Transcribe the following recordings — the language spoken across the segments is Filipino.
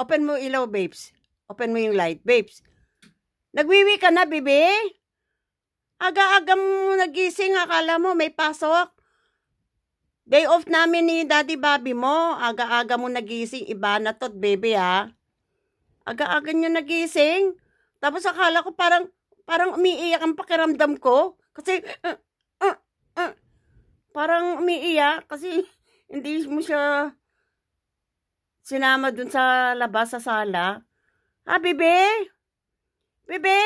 Open mo ilaw, babes. Open mo yung light, babes. Nagwiwi ka na, bibi? Aga-aga mo nagising, akala mo may pasok. Day off namin ni Daddy Bobby mo. Aga-aga mo nagising. Iba na to't, baby, ha? Aga-aga nyo nagising. Tapos akala ko parang, parang umiiyak ang pakiramdam ko. Kasi, uh, uh, uh, parang umiiyak. Kasi, hindi mo siya Sinama dun sa labas sa sala. Ha, ah, bebe? Bebe?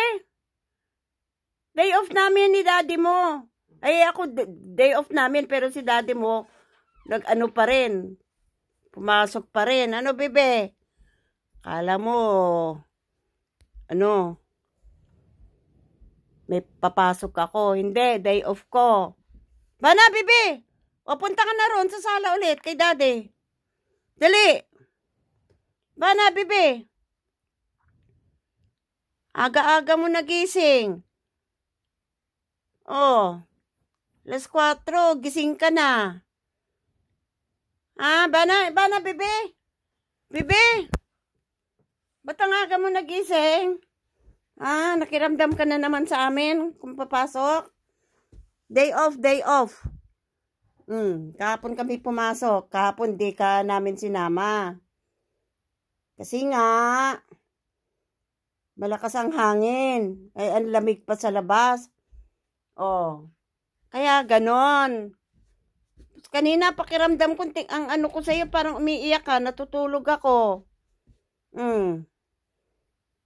Day off namin ni daddy mo. Ay, ako day off namin pero si daddy mo nag-ano pa rin. Pumasok pa rin. Ano, bebe? Kala mo, ano, may papasok ako. Hindi, day off ko. Bana, bebe! O, punta ka na ron sa sala ulit kay daddy. Dali! Bana, bibi. Aga-aga mo nagising. Oh, las 4, gising ka na. Ah, bana, bana, bibi. Bibi. Ba't ang aga mo nagising? Ah, nakiramdam ka na naman sa amin kung papasok. Day off, day off. Mm, kahapon kami pumasok. Kahapon di ka namin sinama. Kasi nga, malakas ang hangin. Ay, ang lamig pa sa labas. Oh. Kaya ganon. Kanina, pakiramdam ko, ang ano ko sa'yo, parang umiiyak ka, natutulog ako. Mm.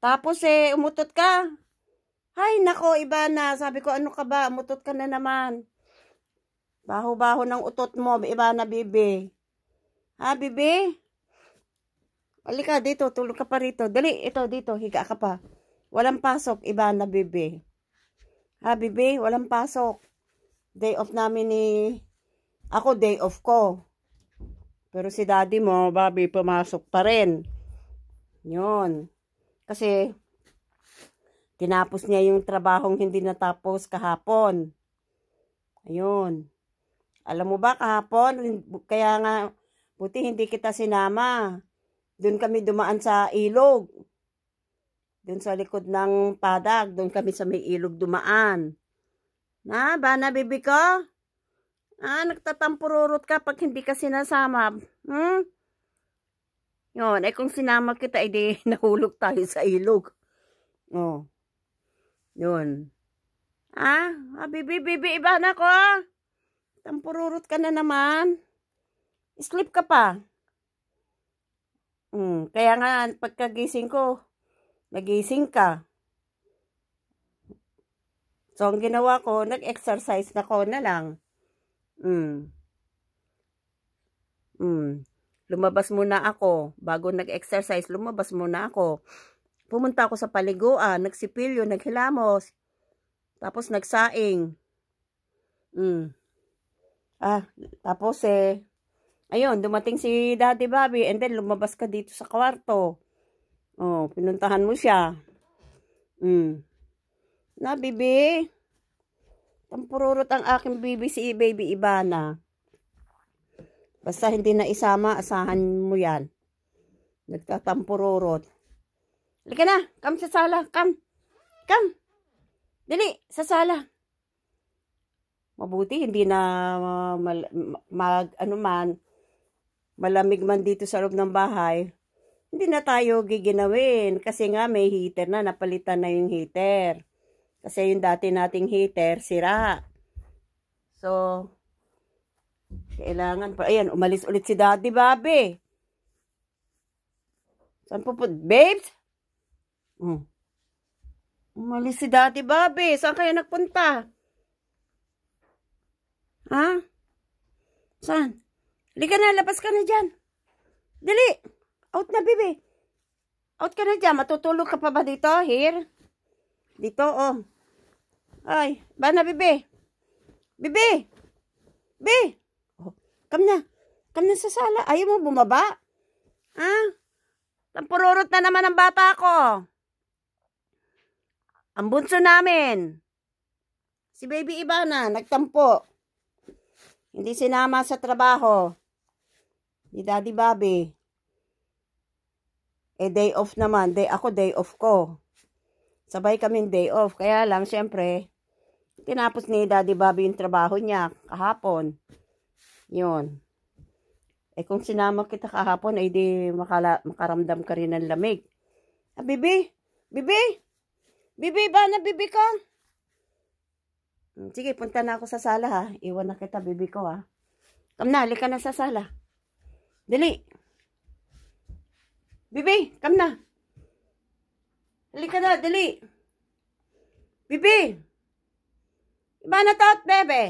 Tapos eh, umutot ka. Ay, nako, iba na. Sabi ko, ano ka ba? Umutot ka na naman. Baho-baho ng utot mo, iba na, bibi. Ha, bibi? Alika dito, tulog ka pa rito. Dali, ito dito, higa ka pa. Walang pasok, iba na bebe. Ha, bebe, walang pasok. Day off namin ni... Ako, day off ko. Pero si daddy mo, babi, pumasok pa rin. Yun. Kasi, tinapos niya yung trabahong hindi natapos kahapon. Ayun. Alam mo ba, kahapon, kaya nga, buti hindi kita sinama. Doon kami dumaan sa ilog. Doon sa likod ng padag. Doon kami sa may ilog dumaan. Na, ba na, baby ko? Ah, nagtatampururot ka pag hindi ka sinasama. Hmm? Yun, eh kung sinama kita, edi eh, nahulog tayo sa ilog. Oh. Yun. Ah, ah bibi, bibi, iba na ko. Tampururot ka na naman. Sleep ka pa. Mm, kaya nga, pagkagising ko, nagising ka. So, ang ginawa ko, nag-exercise na ko na lang. Mm. Mm. Lumabas muna ako. Bago nag-exercise, lumabas muna ako. Pumunta ako sa paliguan, nagsipilyo, naghilamos. Tapos, nagsaing. Mm. Ah, tapos eh, Ayun, dumating si Daddy Bobby and then lumabas ka dito sa kwarto. Oh, pinuntahan mo siya. Mm. Na, bibi. Tampururot ang aking bibi si baby Ibana. Basta hindi na isama, asahan mo yan. Nagtatampururot. Halika na, come sa sala, kam. Kam. Dali, sa sala. Mabuti, hindi na mag, mag ano man, malamig man dito sa loob ng bahay, hindi na tayo giginawin kasi nga may heater na, napalitan na yung heater. Kasi yung dati nating heater, sira. So, kailangan pa. Ayan, umalis ulit si Daddy Bobby. Saan po po? Babes? Hmm. Umalis si Daddy Bobby. Saan kayo nagpunta? Ha? Saan? Liga na, labas ka na dyan. Dali. Out na, baby. Out ka na dyan. Matutulog ka pa ba dito? Here. Dito, oh. Ay, ba na, baby? Baby! Baby! Oh, come na. Come na sa sala. Ayaw mo bumaba? Ha? Tampururot na naman ang bata ko. Ang bunso namin. Si Baby Ivana, nagtampo. Hindi sinama sa trabaho ni Daddy Bobby. Eh, day off naman. Day, ako, day off ko. Sabay kaming day off. Kaya lang, syempre, tinapos ni Daddy Bobby yung trabaho niya kahapon. Yun. Eh, kung sinama kita kahapon, ay eh, di makala, makaramdam ka rin ng lamig. Ah, bibi! Bibi! Bibi ba na bibi ko? Hmm, sige, punta na ako sa sala ha. Iwan na kita bibi ko ha. Kamnali ka na sa sala. Dali. Bibi, come na. Dali ka na, dali. Bibi. Iba na to, bebe.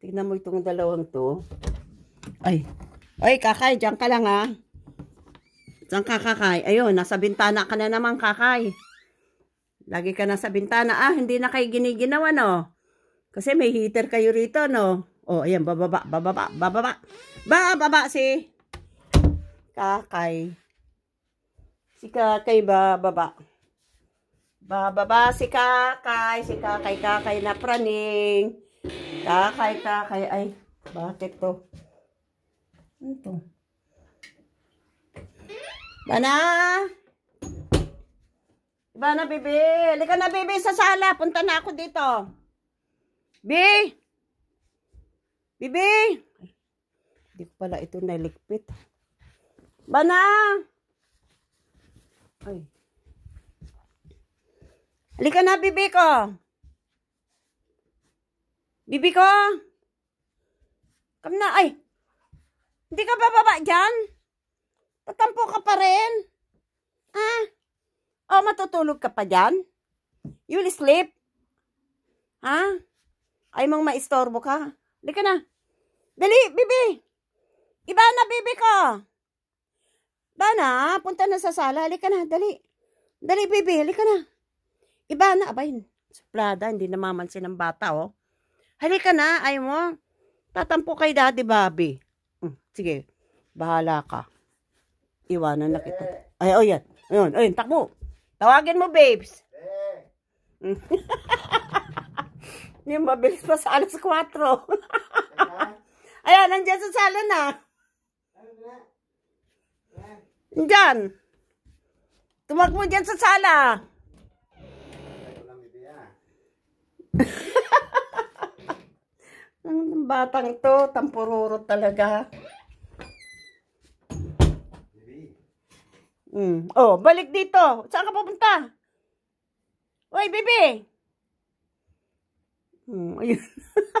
Tignan mo itong dalawang to. Ay. Ay, kakay, dyan ka lang ha. Saan ka, kakay? Ayun, nasa bintana ka na naman, kakay. Lagi ka na sa bintana. Ah, hindi na kayo giniginawa, no? Kasi may heater kayo rito, no? Oh, ayan, bababa, bababa, bababa. Bababa si Kakay. Si Kakay bababa. Bababa si Kakay, si Kakay, Kakay na praning. Kakay, Kakay, ay, bakit to? Ano to? Bana! Bana, bebe! Halika na, bebe, sa sala. Punta na ako dito. Bebe! Bibi! Hindi ko pala ito naligpit. Bana! Ay. Halika na, bibi ko! Bibi ko! Kam na, ay! Hindi ka bababa dyan? Patampo ka pa rin? Ah? O, oh, matutulog ka pa dyan? You will sleep? Ha? Ay, mong maistorbo ka. Halika na. Dali, bibi! Iba na, bibi ko! Dana, punta na sa sala. Halika na, dali. Dali, bibi, halika na. Iba na, abay. Suplada, hindi namamansin ng bata, oh. Halika na, ay mo. Tatampo kay daddy, babi. Hmm, sige, bahala ka. Iwanan na kita. Ay, oh, yan. Ayun, ayun, takbo. Tawagin mo, babes. Eh. Yung mabilis pa sa alas 4. Ayan, nandiyan sa sala ah. na. Nandiyan. Tumakbo dyan sa sala. Ang batang to, tampururo talaga. Mm. Oh, balik dito. Saan ka pupunta? Uy, baby! Mm, ayun.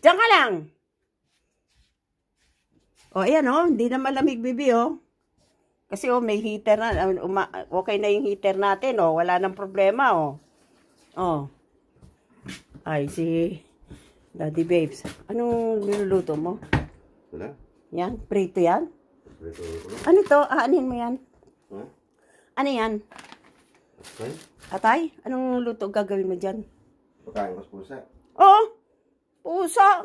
Diyan ka lang. O, oh, ayan o. Oh, hindi na malamig, bibi o. Oh. Kasi o, oh, may heater na. Um, uma, okay na yung heater natin o. Oh. Wala nang problema o. Oh. oh. Ay, si Daddy Babes. Anong niluluto mo? Wala. Yan? Prito yan? Prito. Ano to? Aanin mo yan? Huh? Ano yan? Atay. Atay? Anong luto gagawin mo dyan? Pagkain ko sa pusa. Oo. Pusa!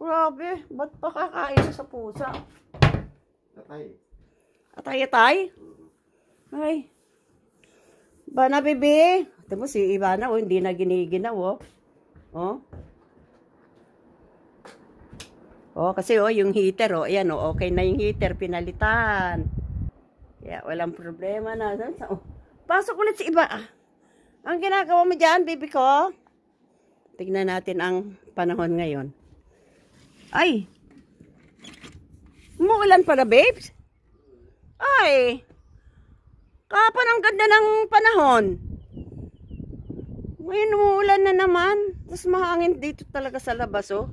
Grabe, ba't pa kakain sa pusa? Atay. Atay-atay? Ay. Bana, bibi? Ito mo, si Ivana, oh, hindi na giniginaw, oh. Oh. Oh, kasi oh, yung heater, oh, ayan, oh, okay na yung heater, pinalitan. Kaya walang problema na. Oh. Pasok ulit si iba. Ah. Ang ginagawa mo dyan, bibi ko? Tignan natin ang panahon ngayon. Ay! Umuulan pala, babes? Ay! Kapan ang ganda ng panahon. Ngayon umuulan na naman. Tapos maangin dito talaga sa labas, oh.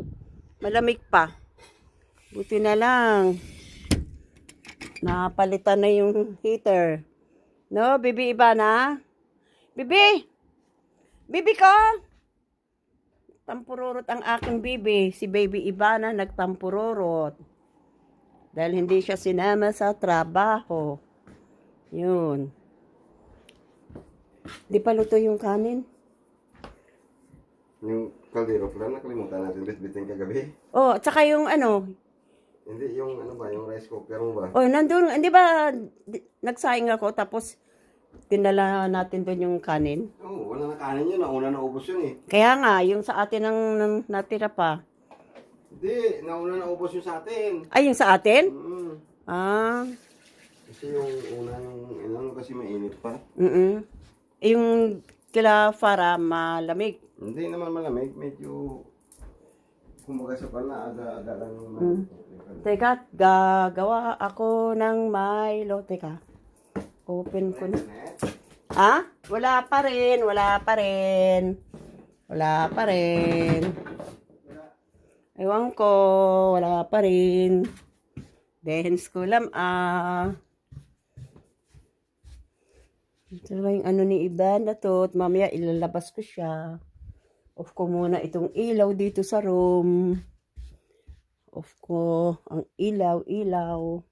Malamig pa. Buti na lang. Napalitan na yung heater. No, Bibi iba na? Bibi! Bibi ko! Nagtampururot ang aking bibi. Si baby Ivana nagtampururot. Dahil hindi siya sinama sa trabaho. Yun. Di pa luto yung kanin? Yung kaldero plan, nakalimutan natin bitbitin kagabi. Oh, tsaka yung ano, hindi, yung ano ba, yung rice cooker mo ba? Oh, nandun, hindi ba, nagsaing ako, tapos Dinala natin doon yung kanin. Oo, oh, wala na kanin yun. Nauna na ubos yun eh. Kaya nga, yung sa atin ang nang natira pa. Hindi, nauna na ubos yung sa atin. Ay, yung sa atin? Mm. -hmm. Ah. Kasi yung una yung, ano kasi mainit pa. Mm -mm. Yung kila para malamig. Hindi naman malamig, medyo kumbaga sa pala, aga-aga lang naman. Mm. Teka, gagawa ako ng Milo. Teka. Open ko na. Ha? Wala pa rin. Wala pa rin. Wala pa rin. Ewan ko. Wala pa rin. Dehens ko lang ah. Ito lang yung ano ni Iban na to. At mamaya ilalabas ko siya. Off ko muna itong ilaw dito sa room. Off ko ang ilaw, ilaw.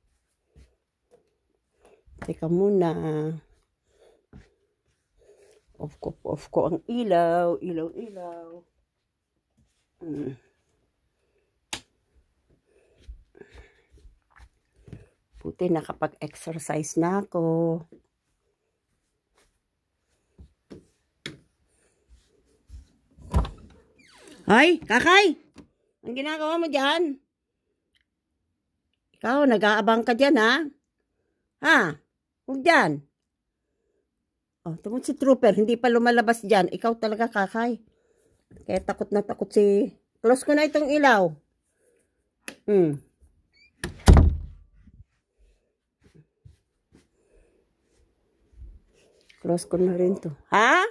Teka muna. Off ko, off ko ang ilaw. Ilaw, ilaw. Hmm. Buti nakapag-exercise na ako. Hoy, kakay! Ang ginagawa mo dyan? Ikaw, nag-aabang ka dyan, ha? Ha? Huwag dyan. Oh, tungkol si Trooper, hindi pa lumalabas dyan. Ikaw talaga, kakay. Kaya takot na takot si... Close ko na itong ilaw. Hmm. Close ko na rin to. Ha?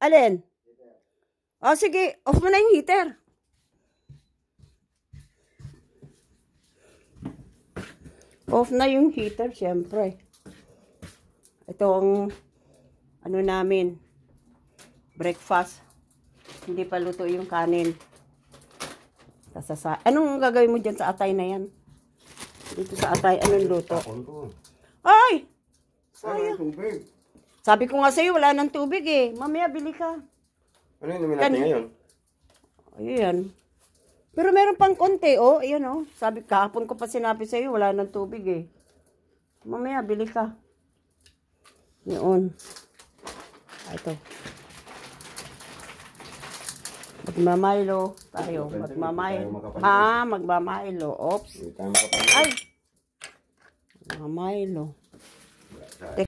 Alin? O oh, sige, off mo na yung heater. Off na yung heater, syempre itong ano namin breakfast hindi pa luto yung kanin Kasasa anong gagawin mo dyan sa atay na yan dito sa atay anong luto ay sayang sabi ko nga sa'yo wala ng tubig eh mamaya bili ka ano yung namin natin ngayon ayan pero meron pang konti oh ayan oh sabi kahapon ko pa sinabi sa'yo wala ng tubig eh mamaya bili ka noon. Ah, ito. Magmamailo tayo. Magmamailo. Ha, magmamailo. Oops. Ay! Magmamailo.